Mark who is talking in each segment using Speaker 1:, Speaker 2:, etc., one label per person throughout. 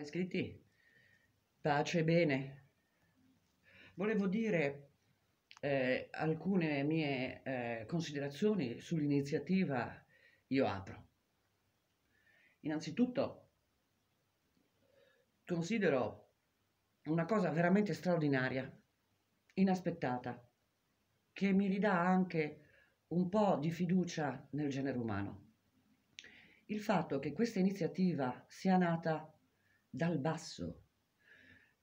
Speaker 1: Salve iscritti, pace e bene. Volevo dire eh, alcune mie eh, considerazioni sull'iniziativa Io Apro. Innanzitutto considero una cosa veramente straordinaria, inaspettata, che mi ridà anche un po' di fiducia nel genere umano. Il fatto che questa iniziativa sia nata dal basso.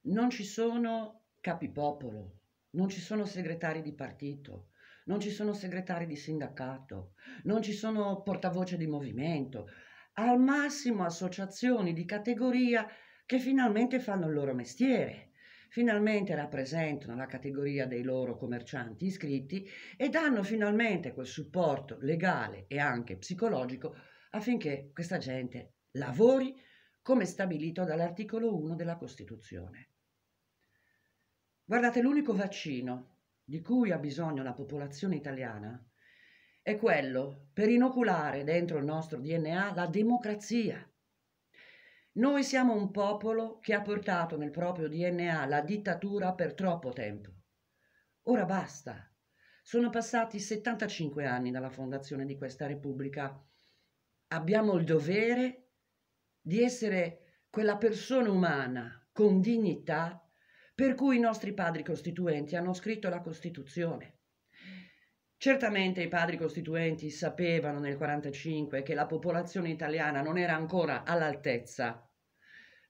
Speaker 1: Non ci sono capipopolo, non ci sono segretari di partito, non ci sono segretari di sindacato, non ci sono portavoce di movimento, al massimo associazioni di categoria che finalmente fanno il loro mestiere, finalmente rappresentano la categoria dei loro commercianti iscritti e danno finalmente quel supporto legale e anche psicologico affinché questa gente lavori come stabilito dall'articolo 1 della Costituzione. Guardate, l'unico vaccino di cui ha bisogno la popolazione italiana è quello per inoculare dentro il nostro DNA la democrazia. Noi siamo un popolo che ha portato nel proprio DNA la dittatura per troppo tempo. Ora basta. Sono passati 75 anni dalla fondazione di questa Repubblica. Abbiamo il dovere di essere quella persona umana con dignità per cui i nostri padri costituenti hanno scritto la Costituzione. Certamente i padri costituenti sapevano nel 1945 che la popolazione italiana non era ancora all'altezza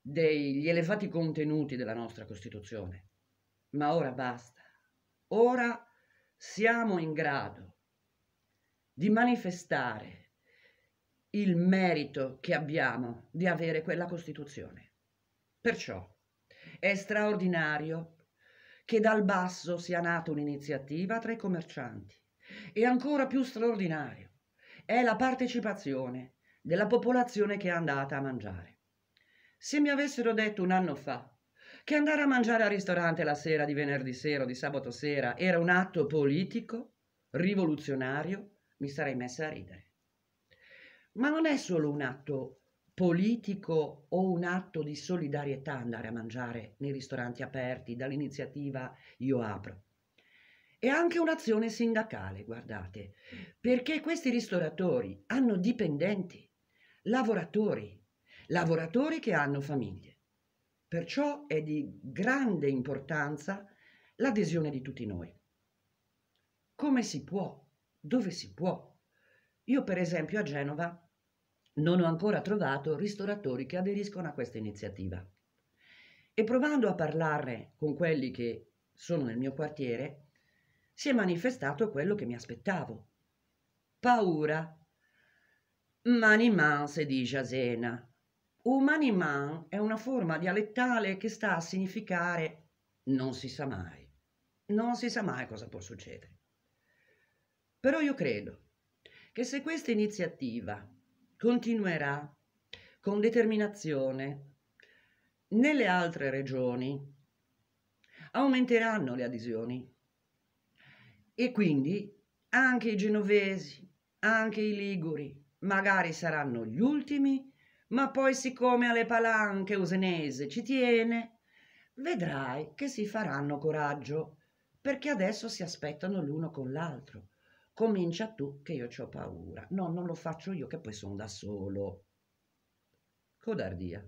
Speaker 1: degli elevati contenuti della nostra Costituzione, ma ora basta. Ora siamo in grado di manifestare il merito che abbiamo di avere quella Costituzione. Perciò è straordinario che dal basso sia nata un'iniziativa tra i commercianti e ancora più straordinario è la partecipazione della popolazione che è andata a mangiare. Se mi avessero detto un anno fa che andare a mangiare al ristorante la sera di venerdì sera o di sabato sera era un atto politico, rivoluzionario, mi sarei messa a ridere. Ma non è solo un atto politico o un atto di solidarietà andare a mangiare nei ristoranti aperti dall'iniziativa Io apro. È anche un'azione sindacale, guardate, perché questi ristoratori hanno dipendenti, lavoratori, lavoratori che hanno famiglie. Perciò è di grande importanza l'adesione di tutti noi. Come si può? Dove si può? Io per esempio a Genova non ho ancora trovato ristoratori che aderiscono a questa iniziativa. E provando a parlarne con quelli che sono nel mio quartiere, si è manifestato quello che mi aspettavo. Paura. Maniman si dice a Sena. Un man è una forma dialettale che sta a significare non si sa mai. Non si sa mai cosa può succedere. Però io credo che se questa iniziativa continuerà con determinazione. Nelle altre regioni aumenteranno le adesioni e quindi anche i genovesi, anche i liguri, magari saranno gli ultimi, ma poi siccome alle palanche usenese ci tiene, vedrai che si faranno coraggio, perché adesso si aspettano l'uno con l'altro comincia tu che io ho paura. No, non lo faccio io che poi sono da solo. Codardia,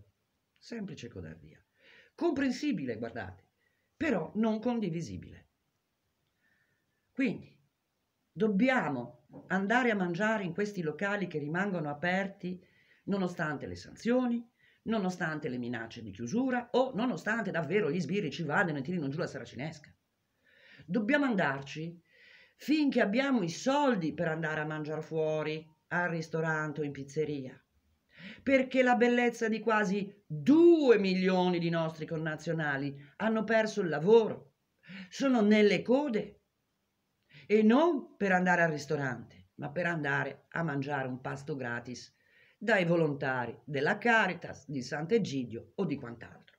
Speaker 1: semplice codardia. Comprensibile, guardate, però non condivisibile. Quindi dobbiamo andare a mangiare in questi locali che rimangono aperti nonostante le sanzioni, nonostante le minacce di chiusura o nonostante davvero gli sbirri ci vadano e tirino giù la saracinesca. Dobbiamo andarci finché abbiamo i soldi per andare a mangiare fuori, al ristorante o in pizzeria. Perché la bellezza di quasi 2 milioni di nostri connazionali hanno perso il lavoro, sono nelle code e non per andare al ristorante, ma per andare a mangiare un pasto gratis dai volontari della Caritas, di Sant'Egidio o di quant'altro.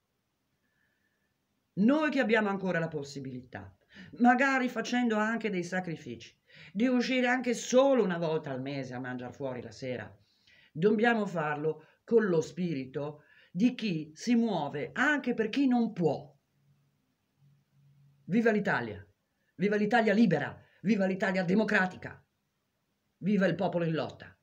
Speaker 1: Noi che abbiamo ancora la possibilità magari facendo anche dei sacrifici, di uscire anche solo una volta al mese a mangiare fuori la sera. Dobbiamo farlo con lo spirito di chi si muove anche per chi non può. Viva l'Italia! Viva l'Italia libera! Viva l'Italia democratica! Viva il popolo in lotta!